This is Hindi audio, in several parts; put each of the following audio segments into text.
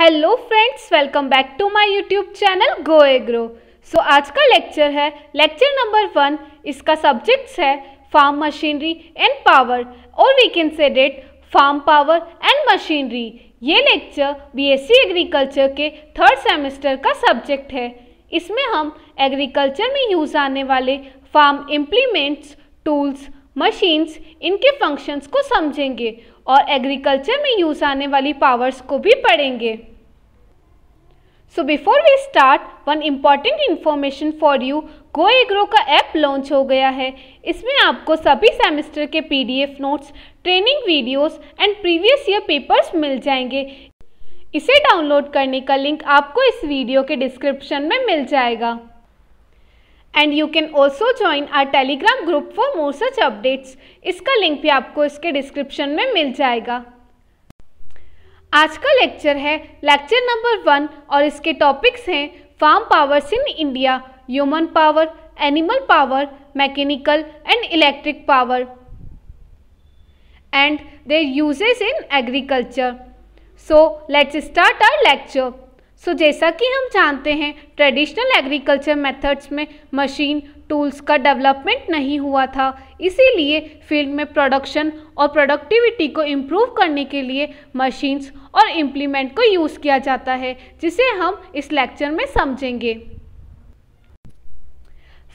Hello friends welcome back to my YouTube channel Go Agro so आज का लेक्चर है लेक्चर नंबर वन इसका सब्जेक्ट्स है फार्म मशीनरी एंड पावर और we can say that farm power and machinery ये लेक्चर बीएससी एग्रीकल्चर के थर्ड सेमेस्टर का सब्जेक्ट है इसमें हम एग्रीकल्चर में यूज़ आने वाले फार्म इम्प्लीमेंट्स टूल्स मशीन्स इनके फंक्शंस को समझेंगे और एग्रीकल्चर में यूज़ आने वाली पावर्स को भी पढ़ेंगे so before we start one important information for you Go Agro का ऐप लॉन्च हो गया है इसमें आपको सभी सेमेस्टर के PDF notes training videos and previous year papers मिल जाएंगे इसे डाउनलोड करने का लिंक आपको इस वीडियो के डिस्क्रिप्शन में मिल जाएगा and you can also join our Telegram group for more such updates इसका लिंक भी आपको इसके डिस्क्रिप्शन में मिल जाएगा आज का लेक्चर है लेक्चर नंबर वन और इसके टॉपिक्स हैं farm powers in India human power animal power mechanical and electric power and their uses in agriculture so let's start our lecture so so, जैसा कि हम जानते हैं ट्रेडिशनल एग्रीकल्चर मेथड्स में मशीन टूल्स का डेवलपमेंट नहीं हुआ था इसीलिए फील्ड में प्रोडक्शन और प्रोडक्टिविटी को इम्प्रूव करने के लिए मशीन्स और इम्प्लीमेंट को यूज़ किया जाता है जिसे हम इस लेक्चर में समझेंगे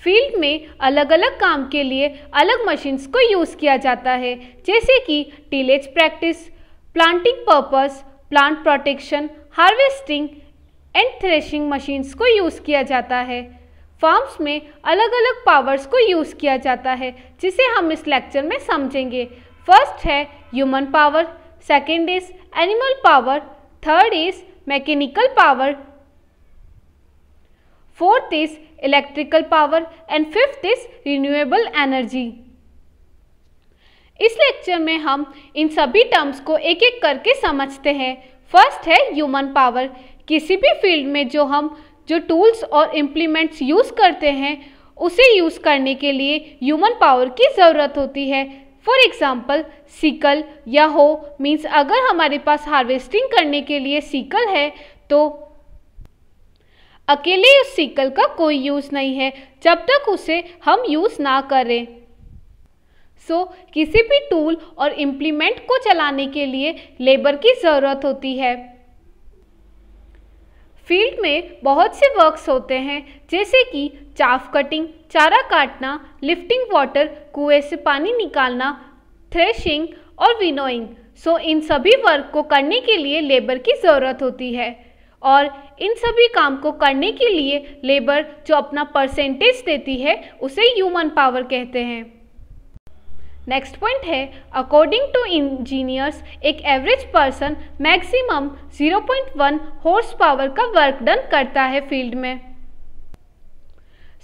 फील्ड में अलग अलग काम के लिए अलग मशीन्स को यूज़ किया जाता है जैसे कि tillage practice planting purpose plant protection harvesting and threshing machines को यूज़ किया जाता है फार्म्स में अलग अलग पावर्स को यूज़ किया जाता है जिसे हम इस लेक्चर में समझेंगे फर्स्ट है human power second is animal power third is mechanical power fourth is electrical power and fifth is renewable energy इस लेक्चर में हम इन सभी टर्म्स को एक एक करके समझते हैं फर्स्ट है ह्यूमन पावर किसी भी फील्ड में जो हम जो टूल्स और इम्प्लीमेंट्स यूज़ करते हैं उसे यूज़ करने के लिए ह्यूमन पावर की ज़रूरत होती है फॉर एग्ज़ाम्पल सीकल या हो मीन्स अगर हमारे पास हार्वेस्टिंग करने के लिए सीकल है तो अकेले उस सीकल का कोई यूज़ नहीं है जब तक उसे हम यूज़ ना करें सो so, किसी भी टूल और इम्प्लीमेंट को चलाने के लिए लेबर की ज़रूरत होती है फील्ड में बहुत से वर्क्स होते हैं जैसे कि चाफ कटिंग चारा काटना लिफ्टिंग वाटर कुएं से पानी निकालना थ्रेशिंग और विनोइंग सो इन सभी वर्क को करने के लिए लेबर की ज़रूरत होती है और इन सभी काम को करने के लिए लेबर जो अपना परसेंटेज देती है उसे ह्यूमन पावर कहते हैं नेक्स्ट पॉइंट है अकॉर्डिंग टू इंजीनियर्स एक average person maximum 0.1 horsepower का वर्क डन करता है फील्ड में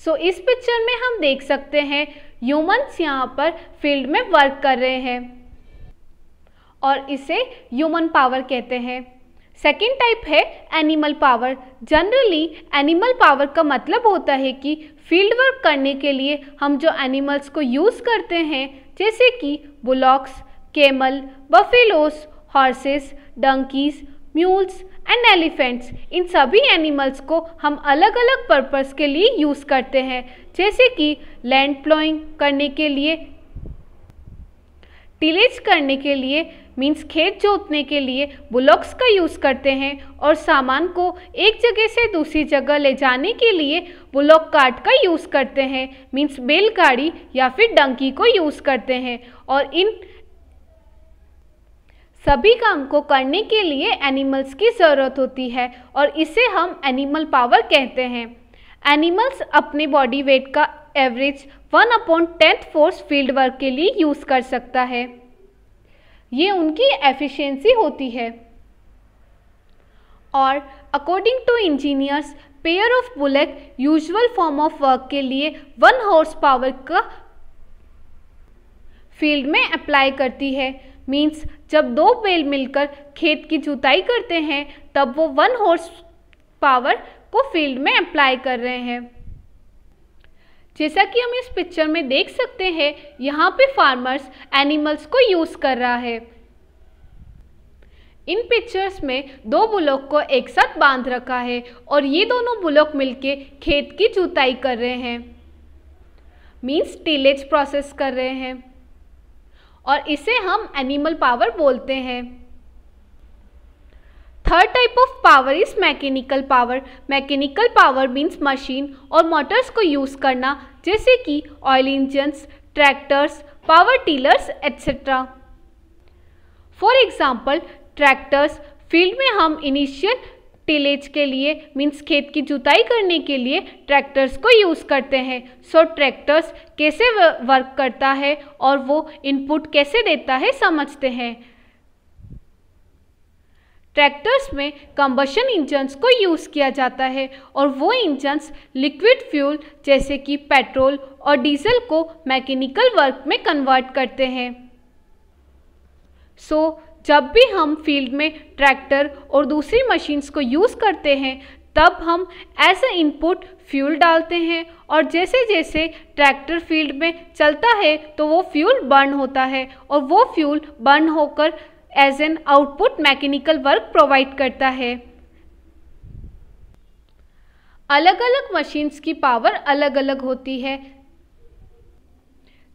सो so, इस पिक्चर में हम देख सकते हैं ह्यूमंस यहाँ पर फील्ड में वर्क कर रहे हैं और इसे ह्यूमन पावर कहते हैं सेकेंड टाइप है animal power generally animal power का मतलब होता है कि फील्ड वर्क करने के लिए हम जो एनिमल्स को यूज़ करते हैं जैसे कि bullocks camel buffaloes horses donkeys mules and elephants इन सभी एनिमल्स को हम अलग अलग पर्पस के लिए यूज़ करते हैं जैसे कि लैंड प्लोइंग करने के लिए टिलेज करने के लिए मीन्स खेत जोतने के लिए बुलॉक्स का यूज़ करते हैं और सामान को एक जगह से दूसरी जगह ले जाने के लिए बुलॉक कार्ट का यूज़ करते हैं मीन्स बैलगाड़ी या फिर डंकी को यूज़ करते हैं और इन सभी काम को करने के लिए एनिमल्स की ज़रूरत होती है और इसे हम एनिमल पावर कहते हैं एनिमल्स अपने बॉडी वेट का average one upon tenth force field work के लिए यूज़ कर सकता है ये उनकी एफिशिएंसी होती है और according to engineers pair of bullock usual form of work के लिए वन हॉर्स पावर का फील्ड में अप्लाई करती है मीन्स जब दो बेल मिलकर खेत की जुताई करते हैं तब वो वन हॉर्स पावर को फील्ड में अप्लाई कर रहे हैं जैसा कि हम इस पिक्चर में देख सकते हैं यहाँ पे फार्मर्स एनिमल्स को यूज़ कर रहा है इन पिक्चर्स में दो बुलोक को एक साथ बांध रखा है और ये दोनों बुलोक मिलके खेत की जुताई कर रहे हैं मीन्स टीलेज प्रोसेस कर रहे हैं और इसे हम एनिमल पावर बोलते हैं third type of power is mechanical power mechanical power means machine और मोटर्स को यूज करना जैसे कि oil engine tractors power tillers etcetera for example tractors field में हम इनिशियल टेलेज के लिए मीन्स खेत की जुताई करने के लिए ट्रैक्टर्स को यूज करते हैं सो so, ट्रैक्टर्स कैसे वर्क करता है और वो इनपुट कैसे देता है समझते हैं ट्रैक्टर्स में कंबशन इंजन्स को यूज़ किया जाता है और वो इंजन्स लिक्विड फ्यूल जैसे कि पेट्रोल और डीजल को मैकेनिकल वर्क में कन्वर्ट करते हैं सो so, जब भी हम फील्ड में ट्रैक्टर और दूसरी मशीन्स को यूज़ करते हैं तब हम एज इनपुट फ्यूल डालते हैं और जैसे जैसे ट्रैक्टर फील्ड में चलता है तो वो फ्यूल बर्न होता है और वो फ्यूल बर्न होकर as an output mechanical work provide करता है अलग अलग मशीन्स की पावर अलग अलग होती है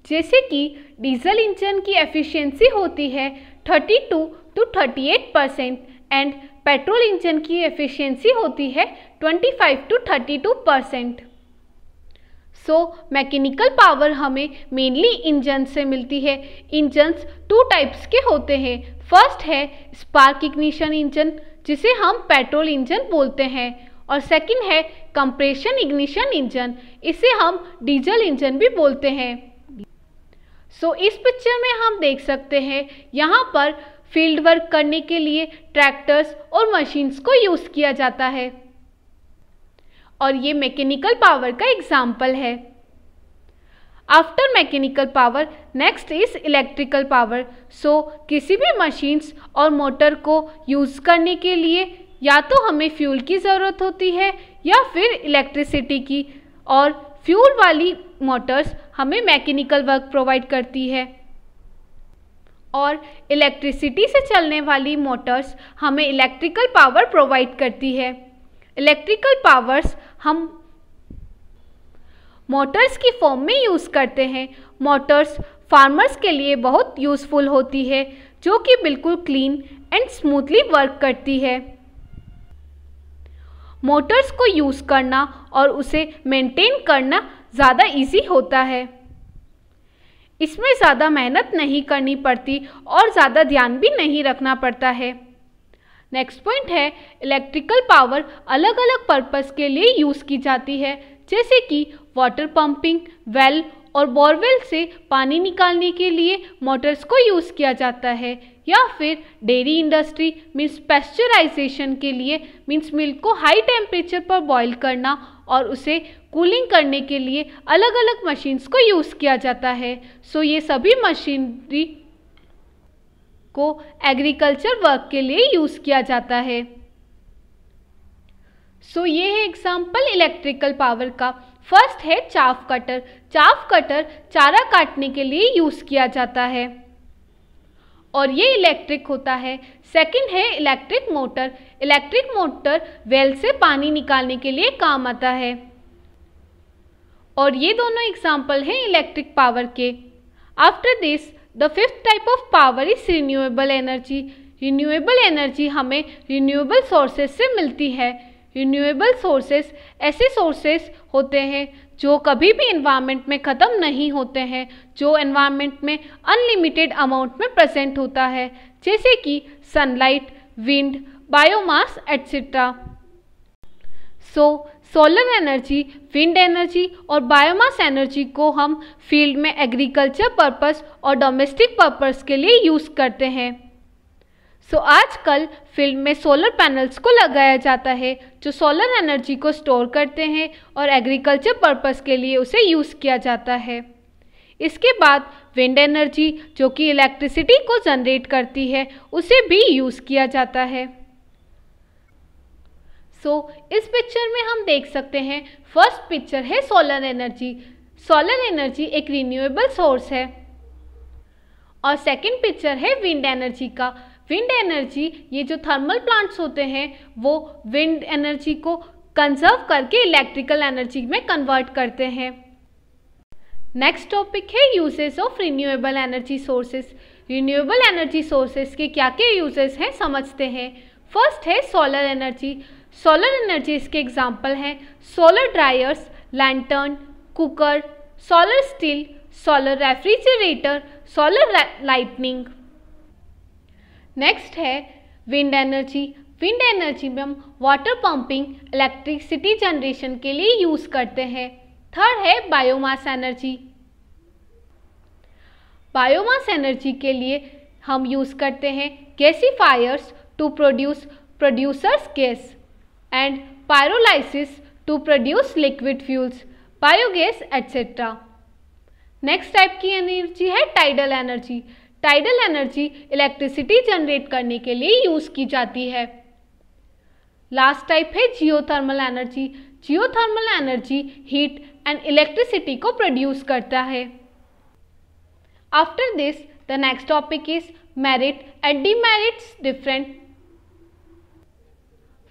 जैसे कि डीजल इंजन की एफिशिएंसी होती है 32 to 38 percent and petrol engine की एफिशिएंसी होती है 25 to 32 percent so mechanical power हमें मेनली इंजन से मिलती है इंजन्स टू टाइप्स के होते हैं फर्स्ट है स्पार्क इग्निशन इंजन जिसे हम पेट्रोल इंजन बोलते हैं और सेकंड है कंप्रेशन इग्निशन इंजन इसे हम डीजल इंजन भी बोलते हैं सो so, इस पिक्चर में हम देख सकते हैं यहाँ पर फील्ड वर्क करने के लिए ट्रैक्टर्स और मशीन्स को यूज़ किया जाता है और ये मैकेनिकल पावर का एग्जाम्पल है after mechanical power next is electrical power so किसी भी मशीन्स और मोटर को यूज़ करने के लिए या तो हमें फ्यूल की ज़रूरत होती है या फिर इलेक्ट्रिसिटी की और फ्यूल वाली मोटर्स हमें मैकेनिकल वर्क प्रोवाइड करती है और इलेक्ट्रिसिटी से चलने वाली मोटर्स हमें इलेक्ट्रिकल पावर प्रोवाइड करती है इलेक्ट्रिकल पावर्स हम मोटर्स की फॉर्म में यूज़ करते हैं मोटर्स फार्मर्स के लिए बहुत यूज़फुल होती है जो कि बिल्कुल क्लीन एंड स्मूथली वर्क करती है मोटर्स को यूज़ करना और उसे मेंटेन करना ज़्यादा इजी होता है इसमें ज़्यादा मेहनत नहीं करनी पड़ती और ज़्यादा ध्यान भी नहीं रखना पड़ता है नेक्स्ट पॉइंट है इलेक्ट्रिकल पावर अलग अलग पर्पस के लिए यूज़ की जाती है जैसे कि वाटर पंपिंग वेल और बोरवेल से पानी निकालने के लिए मोटर्स को यूज़ किया जाता है या फिर डेयरी इंडस्ट्री मीन्स पेस्चराइजेशन के लिए मीन्स मिल्क को हाई टेम्परेचर पर बॉईल करना और उसे कूलिंग करने के लिए अलग अलग मशीन्स को यूज़ किया जाता है सो ये सभी मशीनरी को एग्रीकल्चर वर्क के लिए यूज़ किया जाता है सो so, ये है एग्जाम्पल इलेक्ट्रिकल पावर का फर्स्ट है चाफ कटर चाफ कटर चारा काटने के लिए यूज़ किया जाता है और ये इलेक्ट्रिक होता है सेकंड है electric motor electric motor well से पानी निकालने के लिए काम आता है और ये दोनों एग्जाम्पल हैं इलेक्ट्रिक पावर के after this the fifth type of power is renewable energy renewable energy हमें रिन्यूएबल सोर्सेस से मिलती है रिन्यूएबल सोर्सेस ऐसे सोर्सेस होते हैं जो कभी भी इन्वायरमेंट में ख़त्म नहीं होते हैं जो एन्वायरमेंट में अनलिमिटेड अमाउंट में प्रेजेंट होता है जैसे कि sunlight wind biomass etcetera so solar energy wind energy और बायोमास एनर्जी को हम फील्ड में एग्रीकल्चर पर्पस और डोमेस्टिक पर्पस के लिए यूज़ करते हैं सो so, आजकल फील्ड में सोलर पैनल्स को लगाया जाता है जो सोलर एनर्जी को स्टोर करते हैं और एग्रीकल्चर पर्पस के लिए उसे यूज़ किया जाता है इसके बाद विंड एनर्जी जो कि इलेक्ट्रिसिटी को जनरेट करती है उसे भी यूज़ किया जाता है सो so, इस पिक्चर में हम देख सकते हैं फर्स्ट पिक्चर है सोलर एनर्जी सोलर एनर्जी एक रिन्यूएबल सोर्स है और सेकंड पिक्चर है विंड एनर्जी का विंड एनर्जी ये जो थर्मल प्लांट्स होते हैं वो विंड एनर्जी को कंजर्व करके इलेक्ट्रिकल एनर्जी में कन्वर्ट करते हैं नेक्स्ट टॉपिक है uses of renewable energy sources renewable energy sources के क्या क्या यूजेस हैं समझते हैं फर्स्ट है सोलर एनर्जी सोलर एनर्जी इसके एग्जाम्पल हैं solar dryers lantern cooker solar steel solar refrigerator solar lightning next है विंड एनर्जी विंड एनर्जी में हम वाटर पंपिंग इलेक्ट्रिसिटी जनरेशन के लिए यूज़ करते हैं थर्ड है बायोमास एनर्जी बायोमास एनर्जी के लिए हम यूज़ करते हैं gasifiers to produce producers gas and pyrolysis to produce liquid fuels biogas etcetera next type की एनर्जी है tidal energy tidal energy electricity generate करने के लिए यूज़ की जाती है लास्ट टाइप है geothermal energy geothermal energy heat and electricity को प्रोड्यूस करता है after this the next topic is merit and demerit different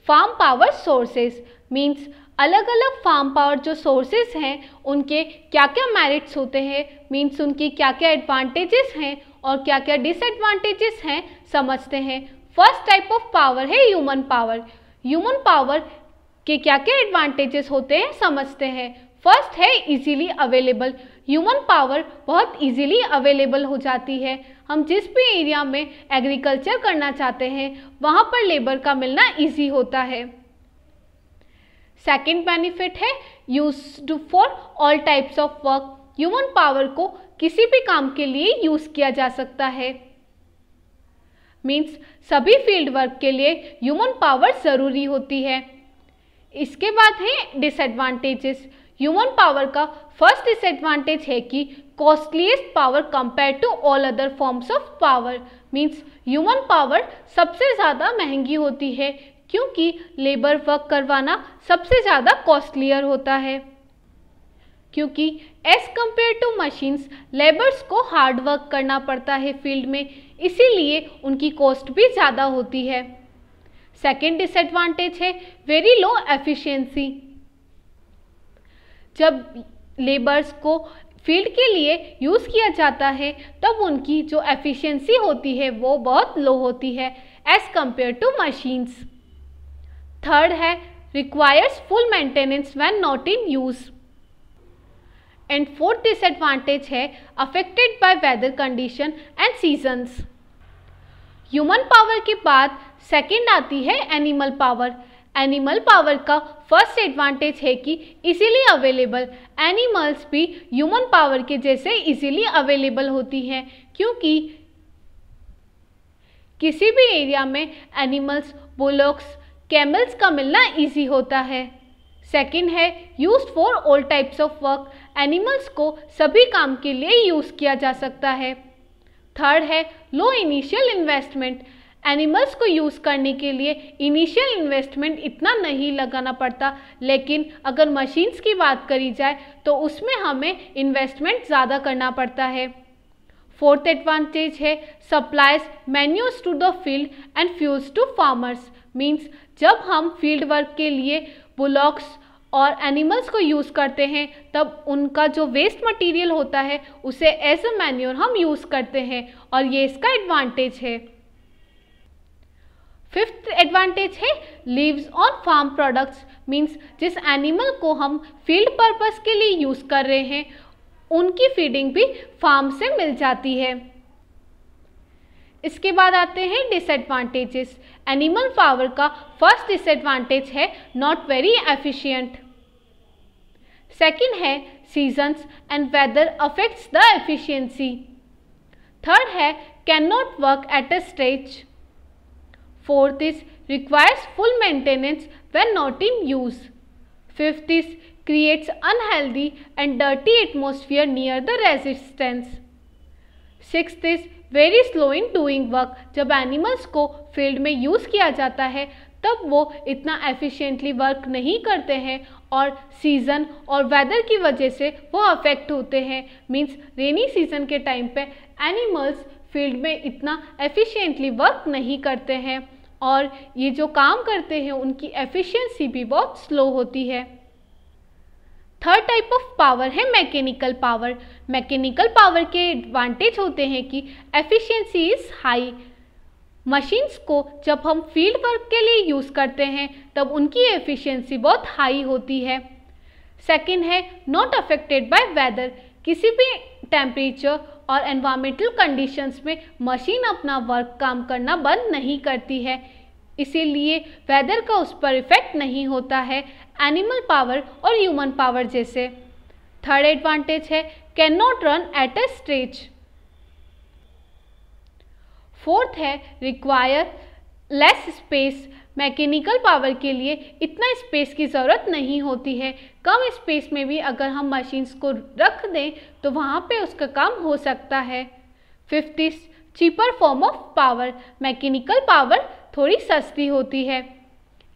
farm power sources means अलग अलग फार्म पावर जो सोर्सेज हैं उनके क्या क्या मेरिट्स होते हैं मीन्स उनकी क्या क्या एडवांटेजेस हैं और क्या क्या डिसएडवांटेजेस हैं समझते हैं फर्स्ट टाइप ऑफ पावर है ह्यूमन पावर ह्यूमन पावर के क्या क्या एडवांटेजेस होते हैं समझते हैं फर्स्ट है इजीली अवेलेबल ह्यूमन पावर बहुत इजीली अवेलेबल हो जाती है हम जिस भी एरिया में एग्रीकल्चर करना चाहते हैं वहाँ पर लेबर का मिलना इजी होता है सेकेंड बेनिफिट है use to for all types of work human power को किसी भी काम के लिए यूज़ किया जा सकता है मीन्स सभी फील्ड वर्क के लिए ह्यूमन पावर ज़रूरी होती है इसके बाद है डिसएडवांटेजेस ह्यूमन पावर का फर्स्ट डिसएडवांटेज है कि costliest power compare to all other forms of power means human power सबसे ज़्यादा महंगी होती है क्योंकि लेबर वर्क करवाना सबसे ज़्यादा कॉस्टलियर होता है क्योंकि as compare to machines labours को हार्ड वर्क करना पड़ता है फील्ड में इसीलिए उनकी कॉस्ट भी ज़्यादा होती है सेकेंड डिसएडवांटेज है वेरी लो एफिशिएंसी जब लेबर्स को फील्ड के लिए यूज़ किया जाता है तब उनकी जो एफिशिएंसी होती है वो बहुत लो होती है as compare to machines third है requires full maintenance when not in use and fourth disadvantage है affected by weather condition and seasons human power के बाद सेकेंड आती है एनिमल पावर एनिमल पावर का फर्स्ट एडवांटेज है कि इजीली अवेलेबल एनिमल्स भी ह्यूमन पावर के जैसे इजीली अवेलेबल होती हैं क्योंकि किसी भी एरिया में एनिमल्स बुलॉक्स कैमल्स का मिलना ईजी होता है सेकेंड है use for all types of work animals को सभी काम के लिए यूज़ किया जा सकता है थर्ड है लो इनिशियल इन्वेस्टमेंट एनिमल्स को यूज़ करने के लिए इनिशियल इन्वेस्टमेंट इतना नहीं लगाना पड़ता लेकिन अगर मशीन्स की बात करी जाए तो उसमें हमें इन्वेस्टमेंट ज़्यादा करना पड़ता है फोर्थ एडवांटेज है supplies manures to the field and fuels to farmers means जब हम फील्ड वर्क के लिए बुलॉक्स और एनिमल्स को यूज़ करते हैं तब उनका जो वेस्ट मटेरियल होता है उसे एज अ मैन्यूर हम यूज़ करते हैं और ये इसका एडवांटेज है फिफ्थ एडवांटेज है lives on farm products means जिस एनिमल को हम फील्ड पर्पस के लिए यूज़ कर रहे हैं उनकी फीडिंग भी फार्म से मिल जाती है इसके बाद आते हैं डिसएडवांटेजेस एनिमल पावर का फर्स्ट डिसएडवांटेज है नॉट वेरी एफिशिएंट सेकंड है seasons and weather affects the efficiency third है can not work at a stage fourth is requires full maintenance when not in use fifth is creates unhealthy and dirty atmosphere near the resistance. Sixth is very slow in doing work. जब animals को field में use किया जाता है तब वो इतना efficiently work नहीं करते हैं और season और weather की वजह से वो affect होते हैं means rainy season के time पे animals field में इतना efficiently work नहीं करते हैं और ये जो काम करते हैं उनकी efficiency भी बहुत slow होती है थर्ड टाइप ऑफ पावर है मैकेनिकल पावर मैकेनिकल पावर के एडवांटेज होते हैं कि एफिशिएंसी इज़ हाई मशीन्स को जब हम फील्ड वर्क के लिए यूज़ करते हैं तब उनकी एफिशिएंसी बहुत हाई होती है सेकंड है नॉट अफेक्टेड बाय वेदर किसी भी टेम्परेचर और एनवायरमेंटल कंडीशंस में मशीन अपना वर्क काम करना बंद नहीं करती है इसीलिए वेदर का उस पर इफ़ेक्ट नहीं होता है एनिमल पावर और ह्यूमन पावर जैसे थर्ड एडवांटेज है can not run at a stretch fourth है require less space mechanical power के लिए इतना स्पेस की ज़रूरत नहीं होती है कम स्पेस में भी अगर हम मशीन्स को रख दें तो वहाँ पे उसका काम हो सकता है fifth cheaper form of power mechanical power थोड़ी सस्ती होती है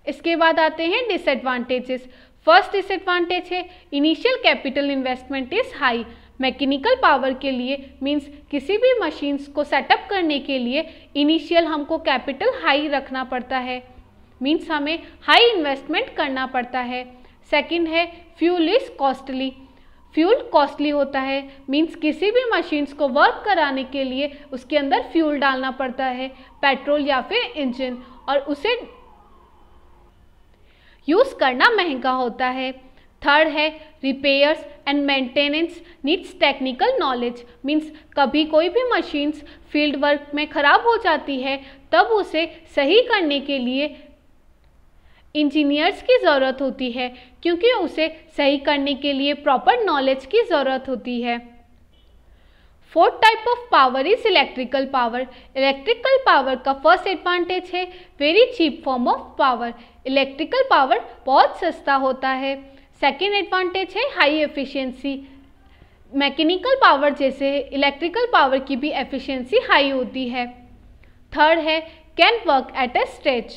इसके बाद आते हैं डिसएडवांटेजेस फर्स्ट डिसएडवांटेज है initial capital investment is high mechanical power के लिए मींस किसी भी मशीन्स को सेटअप करने के लिए इनिशियल हमको कैपिटल हाई रखना पड़ता है मींस हमें हाई इन्वेस्टमेंट करना पड़ता है सेकंड है fuel is costly fuel costly होता है मींस किसी भी मशीन्स को वर्क कराने के लिए उसके अंदर फ्यूल डालना पड़ता है पेट्रोल या फिर इंजन और उसे यूज़ करना महंगा होता है थर्ड है repairs and maintenance needs technical knowledge means कभी कोई भी मशीन्स फील्ड वर्क में ख़राब हो जाती है तब उसे सही करने के लिए इंजीनियर्स की ज़रूरत होती है क्योंकि उसे सही करने के लिए प्रॉपर नॉलेज की ज़रूरत होती है fourth type of power is electrical power electrical power का फर्स्ट एडवांटेज है very cheap form of power electrical power बहुत सस्ता होता है सेकेंड एडवांटेज है हाई एफिशिएंसी मैकेनिकल पावर जैसे इलेक्ट्रिकल पावर की भी एफिशिएंसी हाई होती है थर्ड है can work at a stretch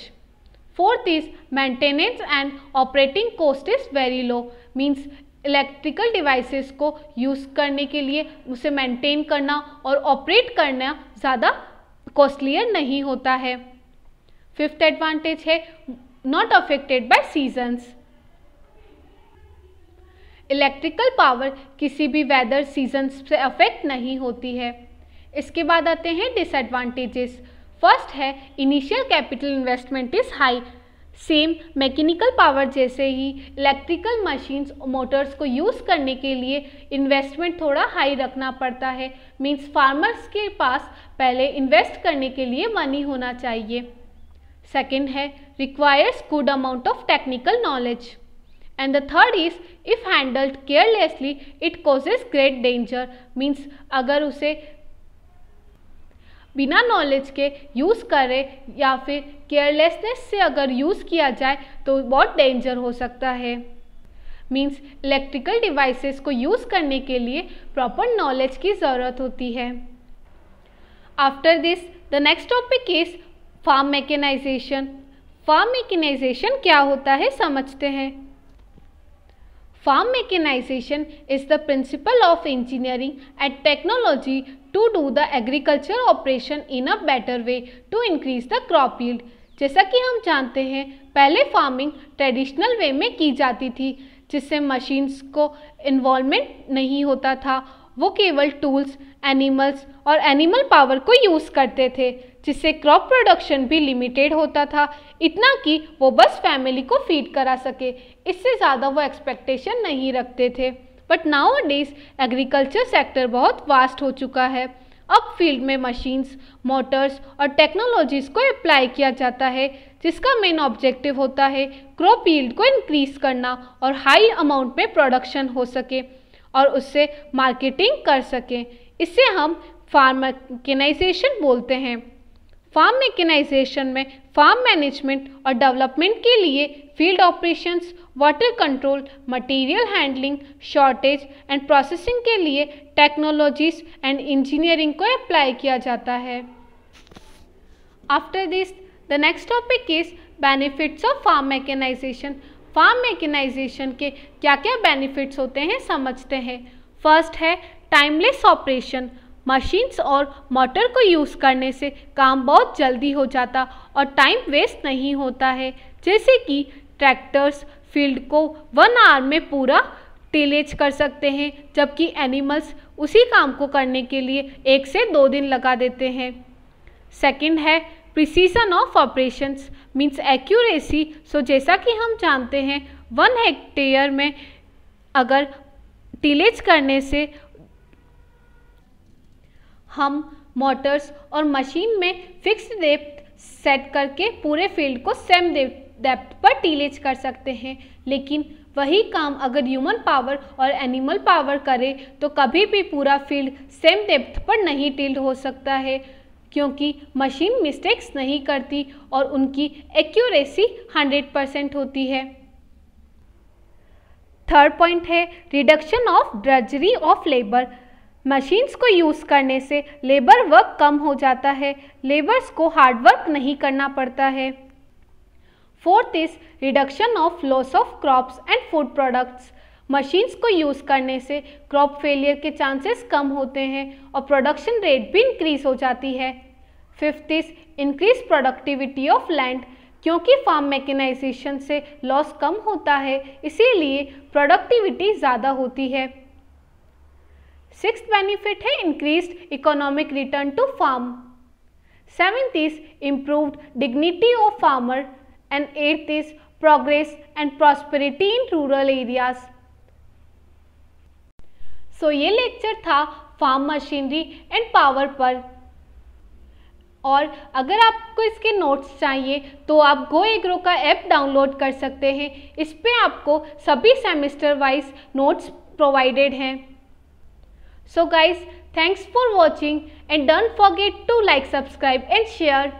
fourth is maintenance and operating cost is very low means electrical devices को यूज़ करने के लिए उसे मेंटेन करना और ऑपरेट करना ज़्यादा कॉस्टलियर नहीं होता है फिफ्थ एडवांटेज है not affected by seasons electrical power किसी भी वेदर सीजन्स से अफेक्ट नहीं होती है इसके बाद आते हैं डिसएडवांटेजेस फर्स्ट है initial capital investment is high same mechanical power जैसे ही इलेक्ट्रिकल मशीन्स मोटर्स को यूज़ करने के लिए इन्वेस्टमेंट थोड़ा हाई रखना पड़ता है मींस फार्मर्स के पास पहले इन्वेस्ट करने के लिए मनी होना चाहिए सेकेंड है requires good amount of technical knowledge and the third is if handled carelessly it causes great danger means अगर उसे बिना नॉलेज के यूज़ करे या फिर केयरलेसनेस से अगर यूज़ किया जाए तो बहुत डेंजर हो सकता है मीन्स इलेक्ट्रिकल डिवाइसेस को यूज़ करने के लिए प्रॉपर नॉलेज की ज़रूरत होती है after this the next topic is farm mechanization farm mechanization क्या होता है समझते हैं farm mechanization is the principle of engineering and technology to do the agriculture operation in a better way to increase the crop yield जैसा कि हम जानते हैं पहले फार्मिंग ट्रेडिशनल वे में की जाती थी जिससे मशीन्स को इन्वॉल्वमेंट नहीं होता था वो केवल टूल्स एनिमल्स और एनिमल पावर को यूज़ करते थे जिससे क्रॉप प्रोडक्शन भी लिमिटेड होता था इतना कि वो बस फैमिली को फीड करा सके इससे ज़्यादा वो एक्सपेक्टेशन नहीं रखते थे but nowadays agriculture sector बहुत वास्ट हो चुका है अब फील्ड में मशीन्स मोटर्स और टेक्नोलॉजीज को अप्लाई किया जाता है जिसका मेन ऑब्जेक्टिव होता है क्रॉप यील्ड को इंक्रीज करना और हाई अमाउंट में प्रोडक्शन हो सके और उससे मार्केटिंग कर सकें इसे हम फार्मेकेनाइजेशन बोलते हैं फार्म मेकेनाइजेशन में फार्म मैनेजमेंट और डेवलपमेंट के लिए field operations, water control material handling shortage and processing के लिए टेक्नोलॉजीज एंड इंजीनियरिंग को अप्लाई किया जाता है after this the next topic is benefits of farm mechanization farm mechanization के क्या क्या बेनिफिट्स होते हैं समझते हैं फर्स्ट है टाइमलेस ऑपरेशन मशीन्स और मोटर को यूज़ करने से काम बहुत जल्दी हो जाता और टाइम वेस्ट नहीं होता है जैसे कि ट्रैक्टर्स फील्ड को वन आवर में पूरा टिलेज कर सकते हैं जबकि एनिमल्स उसी काम को करने के लिए एक से दो दिन लगा देते हैं सेकंड है precision of operations means accuracy so जैसा कि हम जानते हैं वन हेक्टेयर में अगर टिलेज करने से हम मोटर्स और मशीन में फिक्स डेप्थ सेट करके पूरे फील्ड को सेम डेप्थ पर टीलेज कर सकते हैं लेकिन वही काम अगर ह्यूमन पावर और एनिमल पावर करे तो कभी भी पूरा फील्ड सेम डेप्थ पर नहीं टील्ड हो सकता है क्योंकि मशीन मिस्टेक्स नहीं करती और उनकी एक्यूरेसी 100 परसेंट होती है थर्ड पॉइंट है reduction of drudgery of labour machines को यूज़ करने से लेबर वर्क कम हो जाता है लेबर्स को हार्ड वर्क नहीं करना पड़ता है fourth is reduction of loss of crops and food products machines को यूज़ करने से क्रॉप फेलियर के चांसेस कम होते हैं और प्रोडक्शन रेट भी इंक्रीज हो जाती है fifth is increase productivity of land क्योंकि फार्म मैकेनाइजेशन से लॉस कम होता है इसीलिए प्रोडक्टिविटी ज़्यादा होती है सिक्स बेनिफिट है increase economic return to farm seventh is improved dignity of farmer and eighth is progress and prosperity in rural area so ये लेक्चर था फार्म मशीनरी एंड पावर पर और अगर आपको इसके नोट्स चाहिए तो आप गो एग्रो का ऐप डाउनलोड कर सकते हैं इस पर आपको सभी सेमेस्टर वाइज नोट्स प्रोवाइडेड हैं So guys, thanks for watching and don't forget to like, subscribe and share.